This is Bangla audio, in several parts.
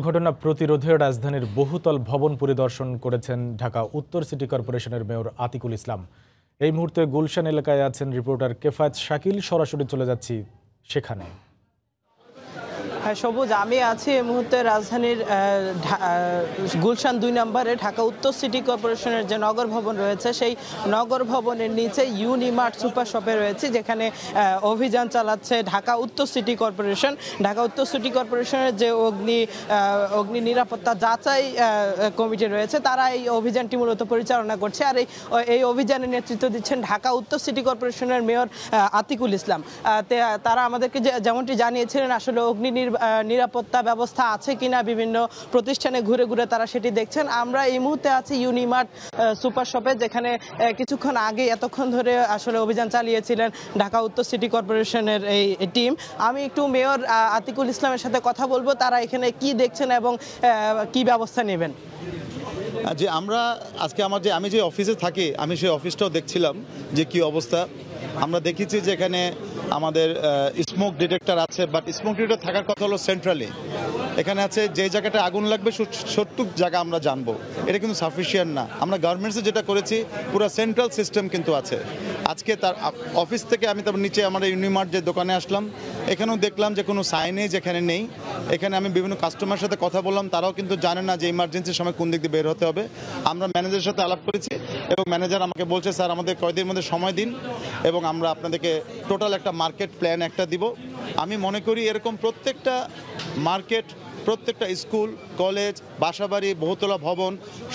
দুর্ঘটনা প্রতিরোধে রাজধানীর বহুতল ভবন পরিদর্শন করেছেন ঢাকা উত্তর সিটি কর্পোরেশনের মেয়র আতিকুল ইসলাম এই মুহূর্তে গুলশান এলাকায় আছেন রিপোর্টার কেফায়ত শাকিল সরাসরি চলে যাচ্ছি সেখানে সবুজ আমি আছি এই মুহূর্তে রাজধানীর গুলশান দুই নম্বরে ঢাকা উত্তর সিটি কর্পোরেশনের যে নগর ভবন রয়েছে সেই নগর ভবনের নিচে ইউনিমার্ট সুপার শপে রয়েছে যেখানে অভিযান চালাচ্ছে ঢাকা উত্তর সিটি কর্পোরেশন ঢাকা উত্তর সিটি কর্পোরেশনের যে অগ্নি অগ্নি নিরাপত্তা যাচাই কমিটি রয়েছে তারা এই অভিযানটি মূলত পরিচালনা করছে আর এই এই অভিযানে নেতৃত্ব দিচ্ছেন ঢাকা উত্তর সিটি কর্পোরেশনের মেয়র আতিকুল ইসলাম তারা আমাদেরকে যেমনটি জানিয়েছিলেন আসলে অগ্নি নিরাপত্তা ব্যবস্থা আছে কিনা বিভিন্ন প্রতিষ্ঠানে ঘুরে ঘুরে তারা সেটি দেখছেন আমরা এই মুহূর্তে আছি ইউনিমার্ট সুপার শপে যেখানে কিছুক্ষণ আগে এতক্ষণ ধরে আসলে অভিযান চালিয়েছিলেন ঢাকা উত্তর সিটি কর্পোরেশনের এই টিম আমি একটু মেয়র আতিকুল ইসলামের সাথে কথা বলবো তারা এখানে কি দেখছেন এবং কি ব্যবস্থা নেবেন যে আমরা আজকে আমার যে আমি যে অফিসে থাকি আমি সেই অফিসটাও দেখছিলাম যে কি অবস্থা আমরা দেখেছি যে এখানে আমাদের স্মোক ডিটেক্টর আছে বাট স্মোক ডিটেক্টর থাকার কথা হলো সেন্ট্রালি এখানে আছে যে জায়গাটা আগুন লাগবে সত্যুক জায়গা আমরা জানবো এটা কিন্তু সাফিসিয়েন্ট না আমরা গভর্নমেন্টসে যেটা করেছি পুরো সেন্ট্রাল সিস্টেম কিন্তু আছে আজকে তার অফিস থেকে আমি তারপর নিচে আমাদের ইউনিমার্ট যে দোকানে আসলাম এখানেও দেখলাম যে কোনো সাইনেজ এখানে নেই এখানে আমি বিভিন্ন কাস্টমারের সাথে কথা বললাম তারাও কিন্তু জানে না যে ইমার্জেন্সির সময় কোন দিক দিয়ে বের হতে হবে আমরা ম্যানেজারের সাথে আলাপ করেছি এবং ম্যানেজার আমাকে বলছে স্যার আমাদের কয়দিনের মধ্যে সময় দিন এবং আমরা আপনাদেরকে টোটাল একটা মার্কেট প্ল্যান একটা দিব আমি মনে করি এরকম প্রত্যেকটা মার্কেট প্রত্যেকটা স্কুল কলেজ বাসাবাড়ি বহুতলা ভবন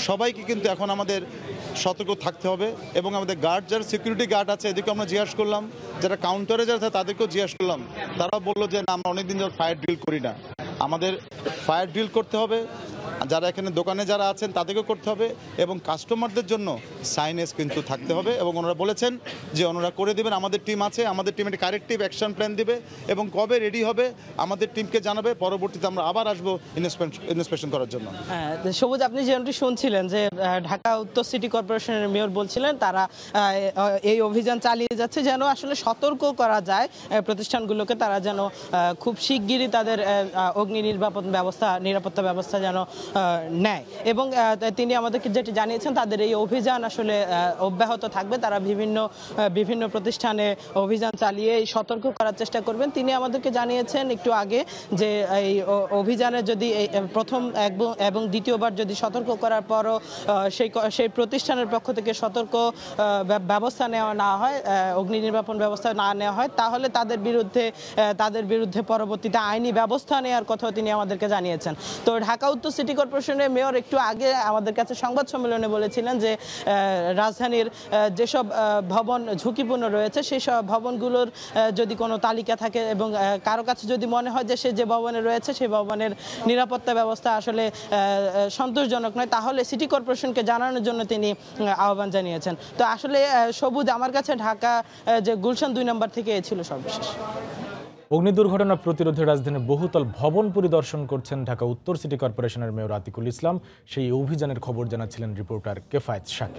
সবাইকে কিন্তু এখন আমাদের সতর্ক থাকতে হবে এবং আমাদের গার্ড যারা সিকিউরিটি গার্ড আছে এদিকে আমরা জিজ্ঞাস করলাম যারা কাউন্টারে যারা থাকে তাদেরকেও জিজ্ঞাস করলাম তারা বললো যে না আমরা অনেকদিন ধরে ফায়ার ড্রিল করি না আমাদের ফায়ার ড্রিল করতে হবে যারা এখানে দোকানে যারা আছেন তাদেরকেও করতে হবে এবং কাস্টমারদের জন্য সাইনেজ কিন্তু থাকতে হবে এবং ওনারা বলেছেন যে ওনারা করে দেবেন আমাদের টিম আছে আমাদের টিম একটা কারেক্টিভ অ্যাকশন প্ল্যান দিবে এবং কবে রেডি হবে আমাদের টিমকে জানাবে পরবর্তীতে আমরা আবার আসবো ইনস্পেকশন করার জন্য হ্যাঁ, সবুজ আপনি যেমনটি শুনছিলেন যে ঢাকা উত্তর সিটি কর্পোরেশনের মেয়র বলছিলেন তারা এই অভিযান চালিয়ে যাচ্ছে যেন আসলে সতর্ক করা যায় প্রতিষ্ঠানগুলোকে তারা যেন খুব শিগগিরই তাদের অগ্নি নির্বাপন ব্যবস্থা নিরাপত্তা ব্যবস্থা যেন নেয় এবং তিনি আমাদেরকে যেটি জানিয়েছেন তাদের এই অভিযান আসলে অব্যাহত থাকবে তারা বিভিন্ন বিভিন্ন প্রতিষ্ঠানে অভিযান চালিয়ে সতর্ক করার চেষ্টা করবেন তিনি আমাদেরকে জানিয়েছেন একটু আগে যে এই অভিযানে যদি প্রথম এবং দ্বিতীয়বার যদি সতর্ক করার পরও সেই সেই প্রতিষ্ঠানের পক্ষ থেকে সতর্ক ব্যবস্থা নেওয়া না হয় অগ্নি নির্বাপন ব্যবস্থা না নেওয়া হয় তাহলে তাদের বিরুদ্ধে তাদের বিরুদ্ধে পরবর্তীতে আইনি ব্যবস্থা নেওয়ার কথাও তিনি আমাদেরকে জানিয়েছেন তো ঢাকা উত্তর সিটি কর্পোরেশনের মেয়র একটু আগে আমাদের কাছে সংবাদ সম্মেলনে বলেছিলেন যে রাজধানীর যেসব ভবন ঝুঁকিপূর্ণ রয়েছে সেই সব ভবনগুলোর যদি কোনো তালিকা থাকে এবং কারো কাছে যদি মনে হয় যে সে যে ভবনে রয়েছে সেই ভবনের নিরাপত্তা ব্যবস্থা আসলে সন্তোষজনক নয় তাহলে সিটি কর্পোরেশনকে জানানোর জন্য তিনি আহ্বান জানিয়েছেন তো আসলে সবুজ আমার কাছে ঢাকা যে গুলশান দুই নম্বর থেকে এছিল সর্বশেষ অগ্নি দুর্ঘটনা প্রতিরোধে রাজধানীর বহুতল ভবন পরিদর্শন করছেন ঢাকা উত্তর সিটি কর্পোরেশনের মেয়র আতিকুল ইসলাম সেই অভিযানের খবর জানাচ্ছিলেন রিপোর্টার কেফায়েত শাকিব